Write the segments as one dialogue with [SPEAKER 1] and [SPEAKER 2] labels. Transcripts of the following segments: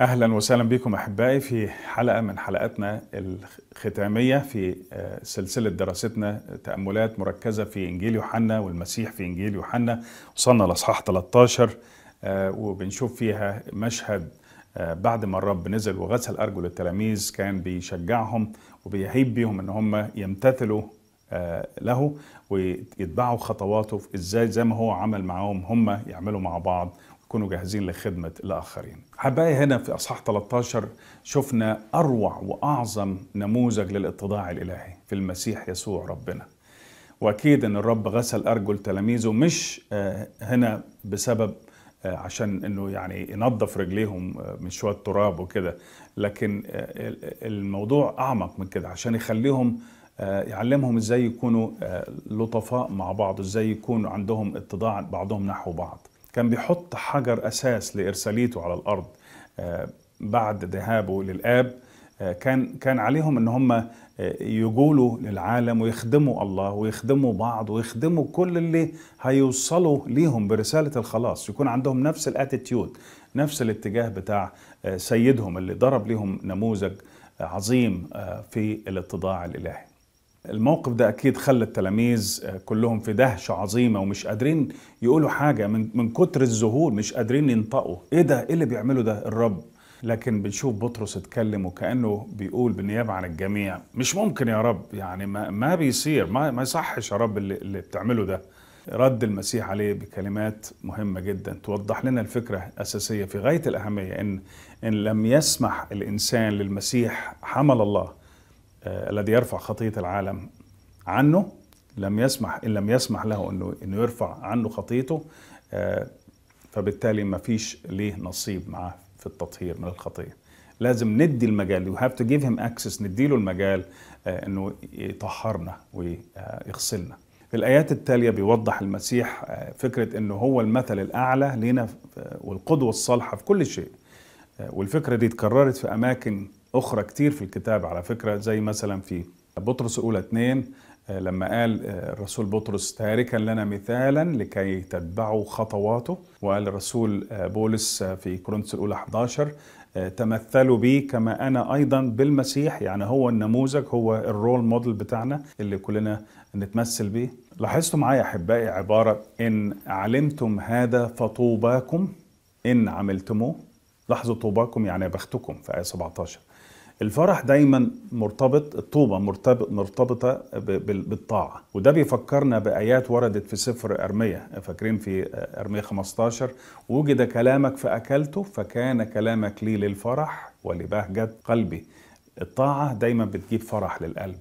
[SPEAKER 1] اهلا وسهلا بكم احبائي في حلقه من حلقاتنا الختاميه في آه، سلسله دراستنا تاملات مركزه في انجيل يوحنا والمسيح في انجيل يوحنا وصلنا لاصحاح 13 آه، وبنشوف فيها مشهد آه، بعد ما الرب نزل وغسل ارجل التلاميذ كان بيشجعهم وبيهيب بيهم ان هم يمتثلوا له ويتبعوا خطواته ازاي زي ما هو عمل معاهم هم يعملوا مع بعض كونوا جاهزين لخدمة الآخرين حباي هنا في أصحاح 13 شفنا أروع وأعظم نموذج للاتضاع الإلهي في المسيح يسوع ربنا وأكيد أن الرب غسل أرجل تلاميذه مش آه، هنا بسبب آه، عشان انه يعني ينظف رجليهم آه، من شويه تراب وكده لكن الموضوع اعمق من كده عشان يخليهم يعلمهم ازاي يكونوا لطفاء مع بعض ازاي يكونوا عندهم اتضاع بعضهم نحو بعض كان بيحط حجر أساس لإرساليته على الأرض آه، بعد ذهابه للآب آه، كان كان عليهم ان هم آه، يقولوا للعالم ويخدموا الله ويخدموا بعض ويخدموا كل اللي هيوصلوا ليهم برساله الخلاص يكون عندهم نفس الاتيتيود نفس الاتجاه بتاع سيدهم اللي ضرب ليهم نموذج عظيم في الاتضاع الالهي الموقف ده اكيد خلى التلاميذ آه، كلهم في دهشه عظيمه ومش قادرين يقولوا حاجه من من كتر الذهول مش قادرين ينطقوا ايه ده ايه اللي بيعمله ده الرب لكن بنشوف بطرس اتكلم وكانه بيقول بالنيابه عن الجميع مش ممكن يا رب يعني ما, ما بيصير ما ما يصحش يا رب اللي, اللي بتعمله ده رد المسيح عليه بكلمات مهمه جدا توضح لنا الفكره الاساسيه في غايه الاهميه ان ان لم يسمح الانسان للمسيح حمل الله آه، الذي يرفع خطية العالم عنه لم يسمح إن لم يسمح له أنه, إنه يرفع عنه خطيته آه، فبالتالي ما فيش ليه نصيب معاه في التطهير من الخطية لازم ندي المجال يو هاف تو جيف هيم اكسس نديله المجال آه، انه يطهرنا ويغسلنا في الآيات التالية بيوضح المسيح فكرة أنه هو المثل الأعلى لنا والقدوة الصالحة في كل شيء والفكرة دي اتكررت في أماكن أخرى كتير في الكتاب على فكرة زي مثلا في بطرس أولى 2 آه، لما قال آه، الرسول بطرس تاركا لنا مثالا لكي تتبعوا خطواته وقال الرسول آه، بولس في كورنثس الأولى 11 تمثلوا بي كما أنا أيضا بالمسيح يعني هو النموذج هو الرول موديل بتاعنا اللي كلنا نتمثل بيه لاحظتوا معايا أحبائي عبارة إن علمتم هذا فطوباكم إن عملتموه لاحظوا طوباكم يعني بختكم في آية 17 الفرح دايما مرتبط الطوبة مرتبطة بالطاعة وده بيفكرنا بآيات وردت في سفر أرمية فاكرين في أرمية 15 وجد كلامك فأكلته فكان كلامك لي للفرح ولبهجة قلبي الطاعة دايما بتجيب فرح للقلب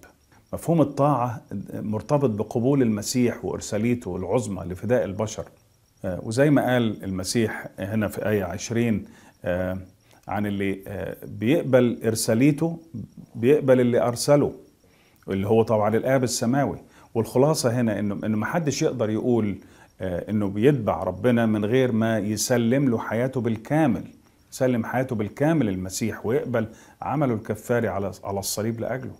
[SPEAKER 1] مفهوم الطاعة مرتبط بقبول المسيح وإرساليته العظمى لفداء البشر آه، وزي ما قال المسيح هنا في آية 20 آه، عن اللي آه، بيقبل ارساليته بيقبل اللي ارسله اللي هو طبعا الاب السماوي والخلاصه هنا انه انه ما حدش يقدر يقول آه، انه بيتبع ربنا من غير ما يسلم له حياته بالكامل يسلم حياته بالكامل المسيح ويقبل عمله الكفاري على على الصليب لاجله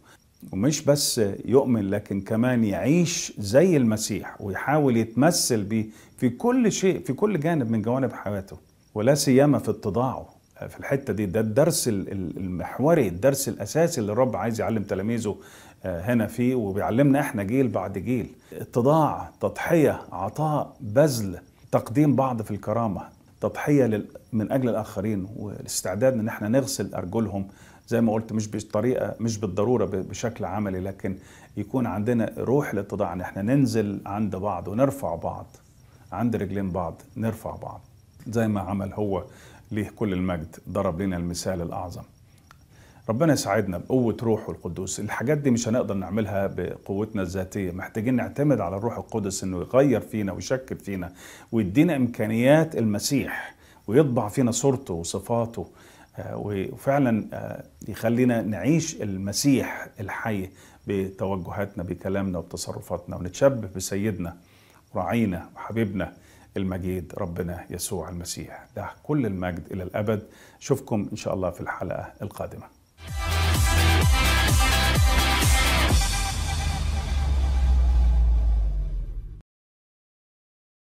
[SPEAKER 1] ومش بس يؤمن لكن كمان يعيش زي المسيح ويحاول يتمثل بيه في كل شيء في كل جانب من جوانب حياته ولا سيما في اتضاعه في الحتة دي ده الدرس المحوري الدرس الأساسي اللي الرب عايز يعلم تلاميذه آه، هنا فيه وبيعلمنا احنا جيل بعد جيل اتضاع تضحية عطاء بذل تقديم بعض في الكرامة تضحية من أجل الآخرين والاستعداد إن احنا نغسل أرجلهم زي ما قلت مش بطريقه مش بالضرورة بشكل عملي لكن يكون عندنا روح الاتضاع إن احنا ننزل عند بعض ونرفع بعض عند رجلين بعض نرفع بعض زي ما عمل هو ليه كل المجد ضرب لنا المثال الأعظم ربنا يساعدنا بقوة روحه القدوس الحاجات دي مش هنقدر نعملها بقوتنا الذاتية محتاجين نعتمد على الروح القدس انه يغير فينا ويشكل فينا ويدينا امكانيات المسيح ويطبع فينا صورته وصفاته آه، وفعلا آه، يخلينا نعيش المسيح الحي بتوجهاتنا بكلامنا وبتصرفاتنا ونتشبه بسيدنا وراعينا وحبيبنا المجيد ربنا يسوع المسيح ده كل المجد إلى الأبد أشوفكم إن شاء الله في الحلقة القادمة